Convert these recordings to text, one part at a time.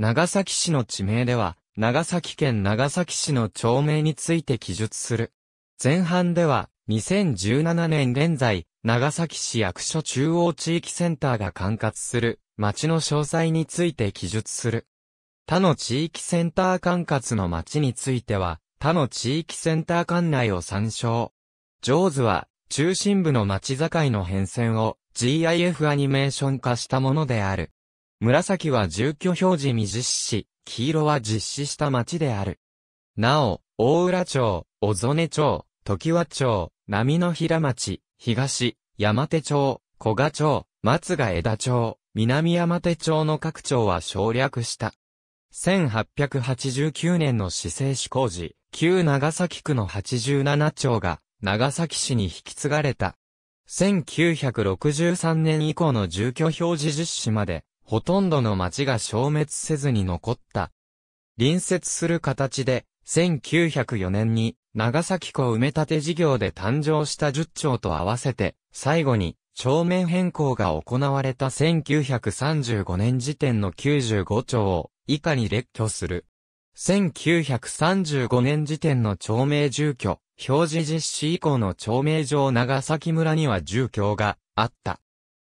長崎市の地名では、長崎県長崎市の町名について記述する。前半では、2017年現在、長崎市役所中央地域センターが管轄する、町の詳細について記述する。他の地域センター管轄の町については、他の地域センター管内を参照。ジョーズは、中心部の町境の変遷を GIF アニメーション化したものである。紫は住居表示未実施、黄色は実施した町である。なお、大浦町、小曽根町、時和町、波の平町、東、山手町、古賀町、松ヶ枝町、南山手町の各町は省略した。1889年の市政施工時、旧長崎区の87町が長崎市に引き継がれた。1963年以降の住居表示実施まで、ほとんどの町が消滅せずに残った。隣接する形で、1904年に長崎湖埋め立て事業で誕生した10町と合わせて、最後に町面変更が行われた1935年時点の95町を以下に列挙する。1935年時点の町名住居、表示実施以降の町名上長崎村には住居があった。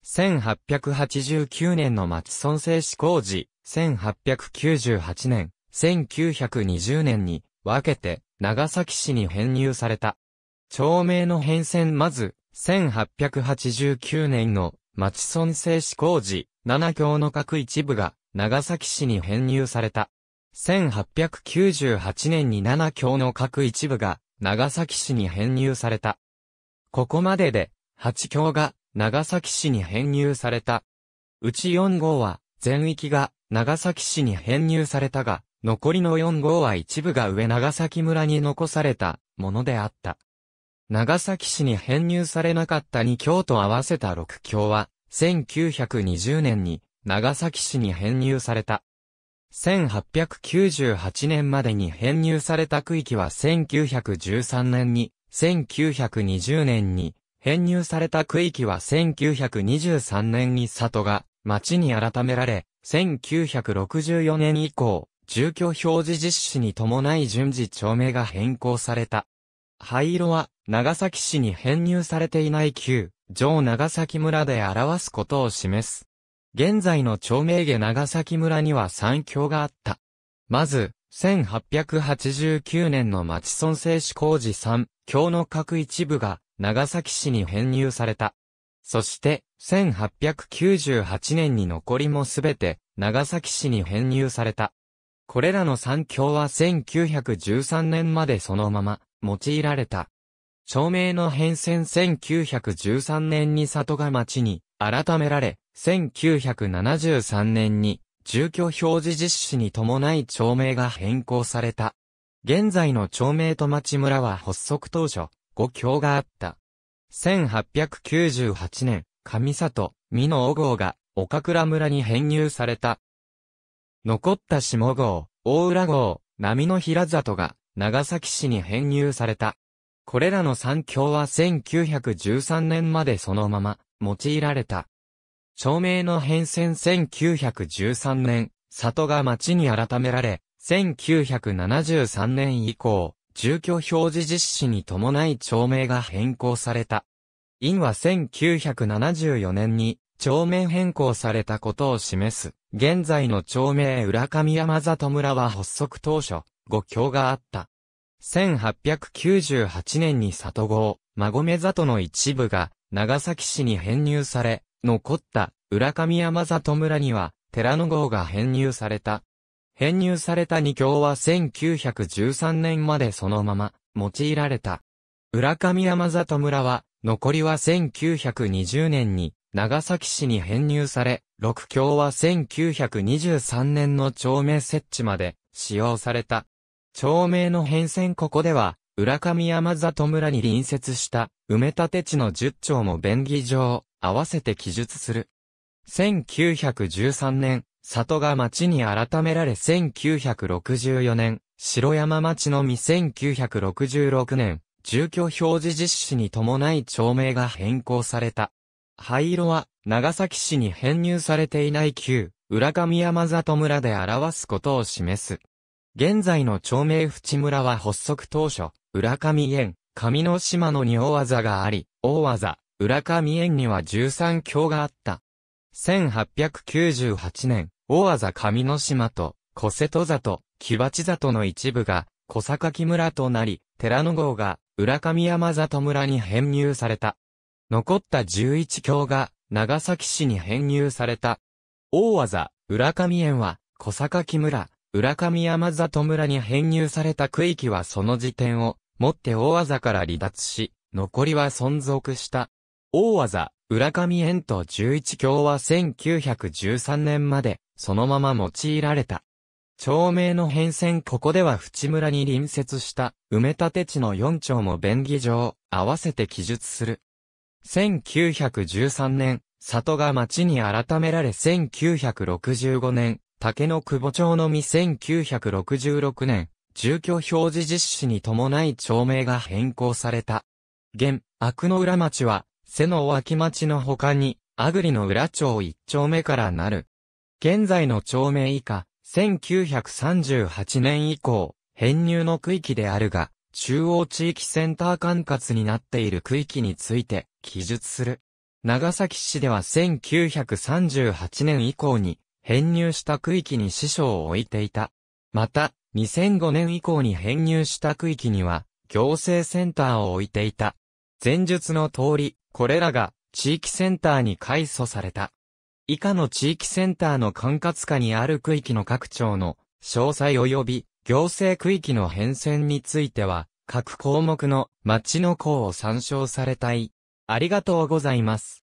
1889年の町村制施工事、1898年、1920年に分けて長崎市に編入された。町名の変遷まず、1889年の町村制施工事、7教の各一部が長崎市に編入された。1898年に7教の各一部が長崎市に編入された。ここまでで8教が長崎市に編入された。うち4号は、全域が長崎市に編入されたが、残りの4号は一部が上長崎村に残されたものであった。長崎市に編入されなかった2教と合わせた6教は、1920年に長崎市に編入された。1898年までに編入された区域は1913年に、1920年に編入された区域は1923年に里が町に改められ、1964年以降、住居表示実施に伴い順次町名が変更された。灰色は長崎市に編入されていない旧、上長崎村で表すことを示す。現在の町名下長崎村には三橋があった。まず、1889年の町村制施工事3、橋の各一部が長崎市に編入された。そして、1898年に残りもすべて、長崎市に編入された。これらの三橋は1913年までそのまま、用いられた。町名の変遷1913年に里が町に、改められ、1973年に、住居表示実施に伴い町名が変更された。現在の町名と町村は発足当初、五教があった。1898年、上里、美濃小号が、岡倉村に編入された。残った下号、大浦号、波の平里が、長崎市に編入された。これらの三教は1913年までそのまま、用いられた。町名の変遷1913年、里が町に改められ、1973年以降、住居表示実施に伴い町名が変更された。院は1974年に町名変更されたことを示す。現在の町名浦上山里村は発足当初、五郷があった。1898年に里郷、馬込里の一部が長崎市に編入され、残った浦上山里村には寺の郷が編入された。編入された2教は1913年までそのまま用いられた。浦上山里村は、残りは1920年に長崎市に編入され、6教は1923年の町名設置まで使用された。町名の変遷ここでは、浦上山里村に隣接した埋め立て地の10町も便宜上合わせて記述する。1913年、里が町に改められ1964年、城山町のみ1966年、住居表示実施に伴い町名が変更された。灰色は、長崎市に編入されていない旧、浦上山里村で表すことを示す。現在の町名淵村は発足当初、浦上園、上の島の二大技があり、大技、浦上園には13橋があった。1898年、大技上の島と、小瀬戸里、木鉢里の一部が、小坂木村となり、寺の号が、浦上山里村に編入された。残った十一橋が、長崎市に編入された。大技、浦上園は、小坂木村、浦上山里村に編入された区域はその時点を、もって大技から離脱し、残りは存続した。大技、浦上園と十一橋は1913年まで、そのまま用いられた。町名の変遷ここでは淵村に隣接した埋め立て地の4町も便宜上合わせて記述する。1913年、里が町に改められ1965年、竹の久保町のみ1966年、住居表示実施に伴い町名が変更された。現、悪の浦町は、瀬の脇町の他に、あぐりの浦町1丁目からなる。現在の町名以下、1938年以降、編入の区域であるが、中央地域センター管轄になっている区域について記述する。長崎市では1938年以降に編入した区域に師匠を置いていた。また、2005年以降に編入した区域には行政センターを置いていた。前述の通り、これらが地域センターに改組された。以下の地域センターの管轄下にある区域の各庁の詳細及び行政区域の変遷については、各項目の町の項を参照されたい。ありがとうございます。